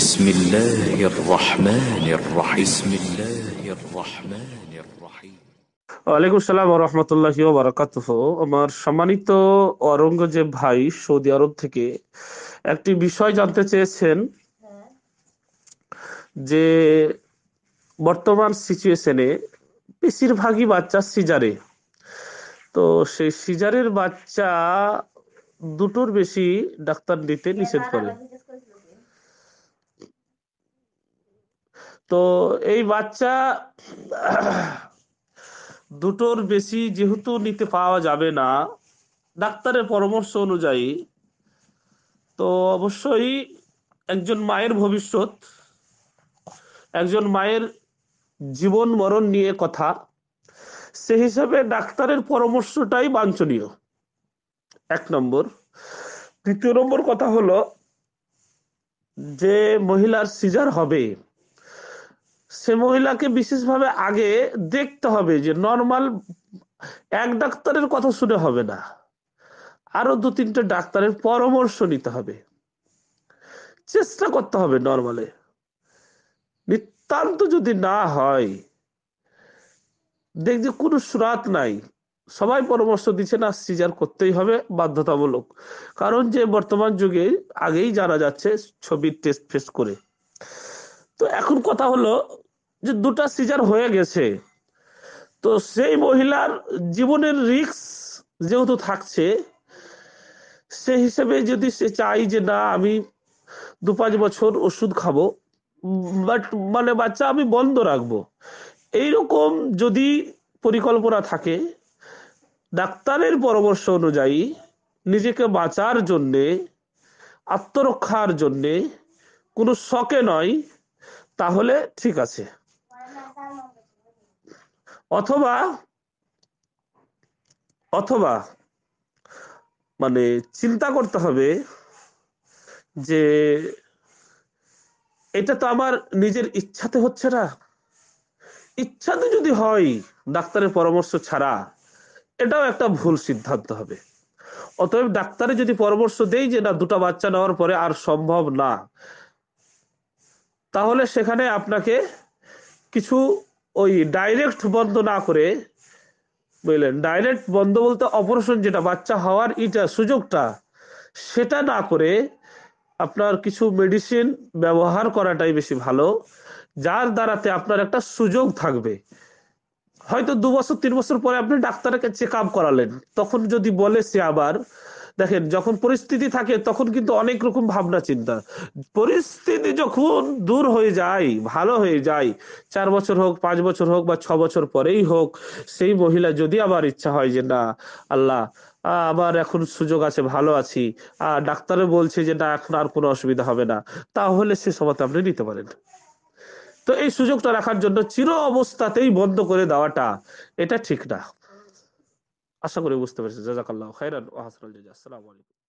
بسم الله الرحمن الرحيم بسم الله الرحمن الرحيم ওয়ালাইকুম সালাম রহমতুল্লাহ বারাকাতুহ আমার সম্মানিত অরঙ্গজেব ভাই সৌদি আরব থেকে একটি বিষয় জানতে চেয়েছেন যে বর্তমান সিচুয়েশনে বেশিরভাগই বাচ্চা সিজারে তো সেই সিজারের বাচ্চা দুটোর বেশি ডাক্তার নিতে নিষেধ করে তো এই বাচ্চা দুটোর বেশি যেহেতু নিতে পাওয়া যাবে না ডাক্তারের পরামর্শ অনুযায়ী তো অবশ্যই একজন মায়ের ভবিষ্যৎ একজন মায়ের জীবন মরণ নিয়ে কথা সে হিসাবে ডাক্তারের পরামর্শটাই বাঞ্ছনীয় এক নম্বর দ্বিতীয় নম্বর কথা হলো যে মহিলার সিজার হবে সে মহিলাকে বিশেষভাবে আগে দেখতে হবে যে নর্মাল এক ডাক্তারের কথা শুনে হবে না আরো দু তিনটে ডাক্তারের পরামর্শ নিতে হবে চেষ্টা করতে হবে নর্মালে নিতান্ত যদি না হয় দেখছি কোনো সুরাত নাই সবাই পরামর্শ দিচ্ছে না সিজার করতেই হবে বাধ্যতামূলক কারণ যে বর্তমান যুগে আগেই জানা যাচ্ছে ছবির টেস্ট ফেস্ট করে তো এখন কথা হলো যে দুটা সিজার হয়ে গেছে তো সেই মহিলার জীবনের রিক্স যেহেতু থাকছে সে হিসেবে যদি সে চাই যে না আমি দু পাঁচ বছর ওষুধ খাবো বাট মানে বাচ্চা আমি বন্ধ রাখবো এইরকম যদি পরিকল্পনা থাকে ডাক্তারের পরামর্শ অনুযায়ী নিজেকে বাঁচার জন্যে আত্মরক্ষার জন্যে কোনো শখে নয় তাহলে ঠিক আছে অথবা অথবা মানে চিন্তা করতে হবে যে এটা তো আমার নিজের ইচ্ছাতে হচ্ছে না ইচ্ছাতে যদি হয় ডাক্তারের পরামর্শ ছাড়া এটাও একটা ভুল সিদ্ধান্ত হবে অতএব ডাক্তারে যদি পরামর্শ দেই যে না দুটা বাচ্চা নেওয়ার পরে আর সম্ভব না তাহলে সেখানে আপনাকে কিছু ওই ডাইরেক্ট বন্ধ না করে বুঝলেন ডাইরেক্ট বন্ধ বলতে অপারেশন যেটা বাচ্চা হওয়ার ইটা সুযোগটা সেটা না করে আপনার কিছু মেডিসিন ব্যবহার করাটাই বেশি ভালো যার দ্বারাতে আপনার একটা সুযোগ থাকবে হয়তো দু বছর তিন বছর পরে আপনি ডাক্তারকে চেক আপ করালেন তখন যদি বলে সে আবার দেখেন যখন পরিস্থিতি থাকে তখন কিন্তু অনেক রকম ভাবনা চিন্তা পরিস্থিতি যখন দূর হয়ে যায় ভালো হয়ে যায় চার বছর হোক পাঁচ বছর হোক বা ছ বছর পরেই হোক সেই মহিলা যদি আবার ইচ্ছা হয় যে না আল্লাহ আমার এখন সুযোগ আছে ভালো আছি আর ডাক্তারও বলছে যে না এখন আর কোনো অসুবিধা হবে না তাহলে সে সমাতে আপনি নিতে পারেন তো এই সুযোগটা রাখার জন্য চির অবস্থাতেই বন্ধ করে দেওয়াটা এটা ঠিক না আশা করি বুঝতে পেরেছি জাজাকাল্লাহ খাইরান ওহাসরাল জাজা আসসালামু আলাইকুম